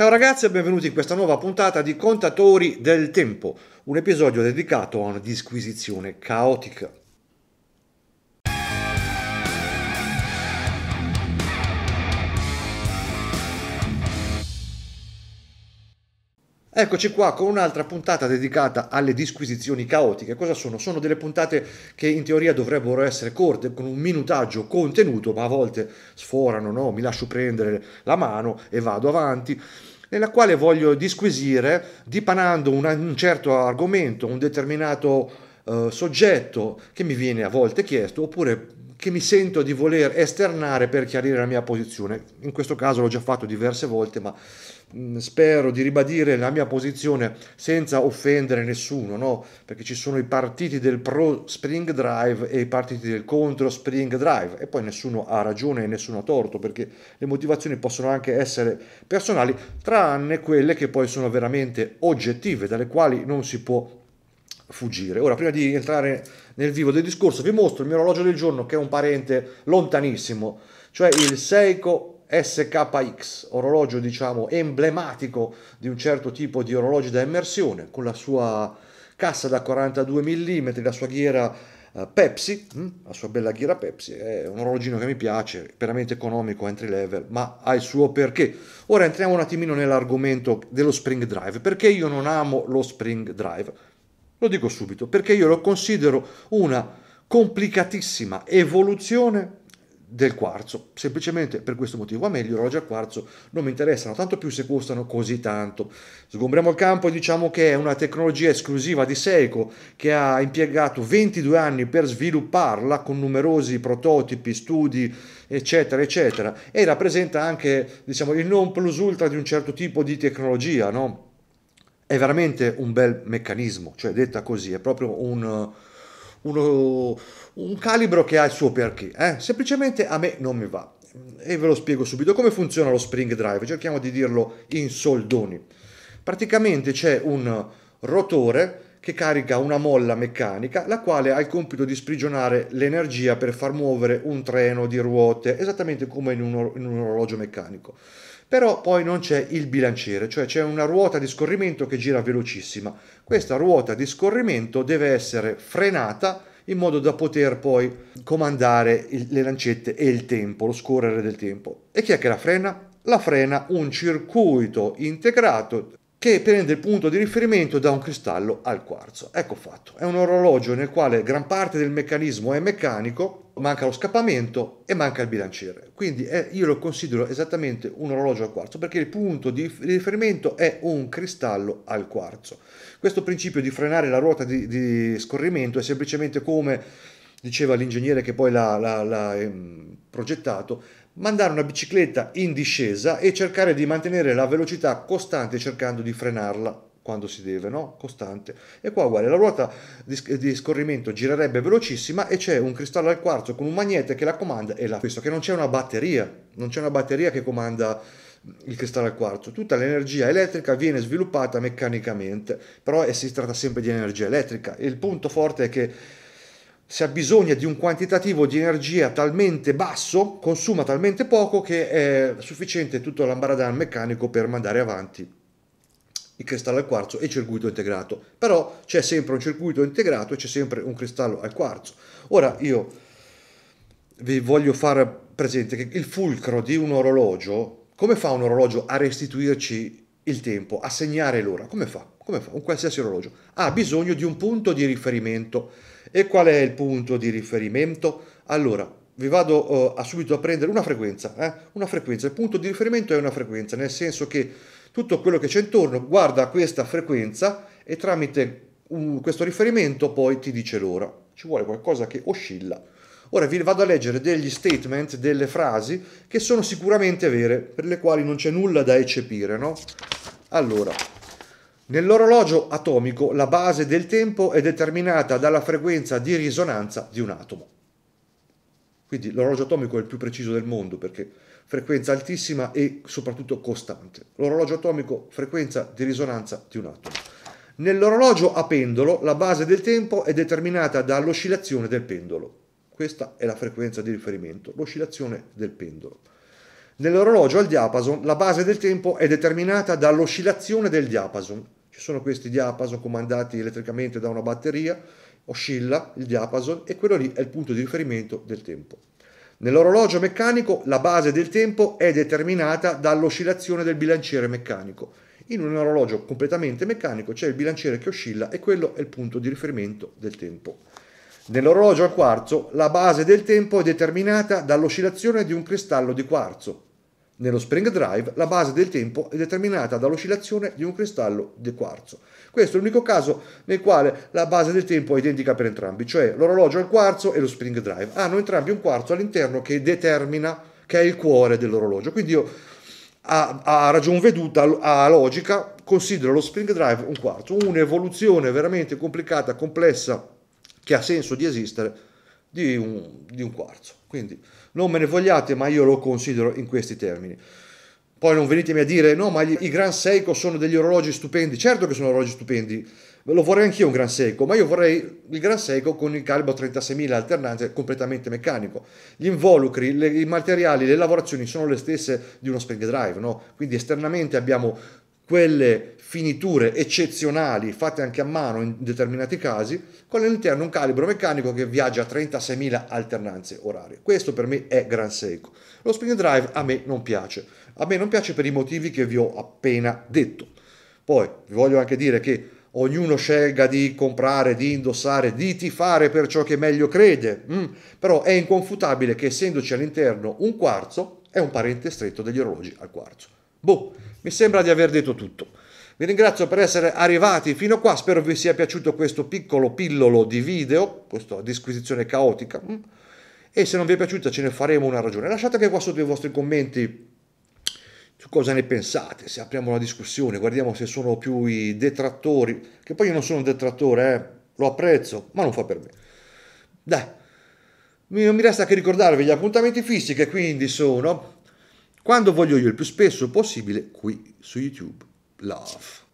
Ciao ragazzi e benvenuti in questa nuova puntata di Contatori del Tempo, un episodio dedicato a una disquisizione caotica. Eccoci qua con un'altra puntata dedicata alle disquisizioni caotiche. Cosa sono? Sono delle puntate che in teoria dovrebbero essere corte, con un minutaggio contenuto, ma a volte sforano, no? mi lascio prendere la mano e vado avanti nella quale voglio disquisire dipanando un, certo argomento, un determinato eh, soggetto che mi viene a volte chiesto, oppure che mi sento di voler esternare per chiarire la mia posizione. In questo caso l'ho già fatto diverse volte, ma mm, spero di ribadire la mia posizione senza offendere nessuno, no? perché ci sono i partiti del pro Spring Drive e i partiti del contro Spring Drive e poi nessuno ha ragione e nessuno ha torto, perché le motivazioni possono anche essere personali, tranne quelle che poi sono veramente oggettive, dalle quali non si può fuggire. Ora, prima di entrare nel vivo del discorso, vi mostro il mio orologio del giorno che è un parente lontanissimo, cioè il Seiko SKX, orologio diciamo emblematico di un certo tipo di orologi da immersione, con la sua cassa da 42 mm, la sua ghiera eh, Pepsi, hm? la sua bella ghiera Pepsi, è un orologino che mi piace, veramente economico, entry level, ma ha il suo perché. Ora entriamo un attimino nell'argomento dello spring drive, perché io non amo lo spring drive lo dico subito perché io lo considero una complicatissima evoluzione del quarzo, semplicemente per questo motivo. A me gli orologi a quarzo non mi interessano, tanto più se costano così tanto. Sgombriamo il campo e diciamo che è una tecnologia esclusiva di Seiko che ha impiegato 22 anni per svilupparla con numerosi prototipi, studi, eccetera, eccetera, e rappresenta anche diciamo, il non plus ultra di un certo tipo di tecnologia, no? è veramente un bel meccanismo, cioè detta così, è proprio un, uh, uno, un calibro che ha il suo perché. Eh? Semplicemente a me non mi va. E ve lo spiego subito come funziona lo spring drive, cerchiamo di dirlo in soldoni. Praticamente c'è un rotore che carica una molla meccanica, la quale ha il compito di sprigionare l'energia per far muovere un treno di ruote, esattamente come in un, or- in un orologio meccanico. Però poi non c'è il bilanciere, cioè c'è una ruota di scorrimento che gira velocissima. Questa ruota di scorrimento deve essere frenata in modo da poter poi comandare il, le lancette e il tempo, lo scorrere del tempo. E chi è che la frena? La frena un circuito integrato che prende il punto di riferimento da un cristallo al quarzo. Ecco fatto, è un orologio nel quale gran parte del meccanismo è meccanico, manca lo scappamento e manca il bilanciere. Quindi è, eh, io lo considero esattamente un orologio al quarzo perché il punto di riferimento è un cristallo al quarzo. Questo principio di frenare la ruota di, di scorrimento è semplicemente come diceva l'ingegnere che poi l'ha, l'ha, l'ha ehm, progettato, mandare una bicicletta in discesa e cercare di mantenere la velocità costante cercando di frenarla quando si deve, no? Costante. E qua uguale, la ruota di, scorrimento girerebbe velocissima e c'è un cristallo al quarzo con un magnete che la comanda e la Questo che non c'è una batteria, non c'è una batteria che comanda il cristallo al quarzo, tutta l'energia elettrica viene sviluppata meccanicamente, però eh, si tratta sempre di energia elettrica. E il punto forte è che si ha bisogno di un quantitativo di energia talmente basso, consuma talmente poco che è sufficiente tutto l'ambaradan meccanico per mandare avanti il cristallo al quarzo e il circuito integrato. Però c'è sempre un circuito integrato e c'è sempre un cristallo al quarzo. Ora io vi voglio far presente che il fulcro di un orologio, come fa un orologio a restituirci il tempo, a segnare l'ora? Come fa? Come fa? Un qualsiasi orologio ha bisogno di un punto di riferimento e qual è il punto di riferimento? Allora, vi vado eh, a subito a prendere una frequenza, eh? una frequenza, il punto di riferimento è una frequenza, nel senso che tutto quello che c'è intorno guarda questa frequenza e tramite un, mm, questo riferimento poi ti dice l'ora. Ci vuole qualcosa che oscilla. Ora vi vado a leggere degli statement, delle frasi che sono sicuramente vere, per le quali non c'è nulla da eccepire, no? Allora, Nell'orologio atomico la base del tempo è determinata dalla frequenza di risonanza di un atomo. Quindi l'orologio atomico è il più preciso del mondo perché frequenza altissima e soprattutto costante. L'orologio atomico, frequenza di risonanza di un atomo. Nell'orologio a pendolo la base del tempo è determinata dall'oscillazione del pendolo. Questa è la frequenza di riferimento, l'oscillazione del pendolo. Nell'orologio al diapason la base del tempo è determinata dall'oscillazione del diapason, ci sono questi diapason comandati elettricamente da una batteria, oscilla il diapason e quello lì è il punto di riferimento del tempo. Nell'orologio meccanico la base del tempo è determinata dall'oscillazione del bilanciere meccanico. In un orologio completamente meccanico c'è il bilanciere che oscilla e quello è il punto di riferimento del tempo. Nell'orologio a quarzo la base del tempo è determinata dall'oscillazione di un cristallo di quarzo. Nello spring drive la base del tempo è determinata dall'oscillazione di un cristallo di quarzo. Questo è l'unico caso nel quale la base del tempo è identica per entrambi, cioè l'orologio al quarzo e lo spring drive. Hanno entrambi un quarzo all'interno che determina, che è il cuore dell'orologio. Quindi io a, a ragion veduta, a logica, considero lo spring drive un quarzo, un'evoluzione veramente complicata, complessa, che ha senso di esistere di un, di un quarzo. Quindi non me ne vogliate, ma io lo considero in questi termini. Poi non venitemi a dire no, ma gli, i Gran Seiko sono degli orologi stupendi. Certo che sono orologi stupendi, lo vorrei anch'io un Gran Seiko, ma io vorrei il Gran Seiko con il calibro 36.000 alternante completamente meccanico. Gli involucri, le, i materiali, le lavorazioni sono le stesse di uno Spring Drive, no? Quindi esternamente abbiamo quelle finiture eccezionali fatte anche a mano in determinati casi, con all'interno un calibro meccanico che viaggia a 36.000 alternanze orarie. Questo per me è Gran Seiko. Lo spin drive a me non piace, a me non piace per i motivi che vi ho appena detto. Poi vi voglio anche dire che ognuno scelga di comprare, di indossare, di tifare per ciò che meglio crede, mm. però è inconfutabile che essendoci all'interno un quarzo, è un parente stretto degli orologi al quarzo. Boh, mi sembra di aver detto tutto. Vi ringrazio per essere arrivati fino qua, spero vi sia piaciuto questo piccolo pillolo di video, questa disquisizione caotica. Mm. E se non vi è piaciuta ce ne faremo una ragione. Lasciate anche qua sotto i vostri commenti su cosa ne pensate, se apriamo la discussione, guardiamo se sono più i detrattori, che poi io non sono un detrattore, eh. lo apprezzo, ma non fa per me. Dai, non mi resta che ricordarvi gli appuntamenti fissi che quindi sono quando voglio io, il più spesso possibile, qui su YouTube. Love.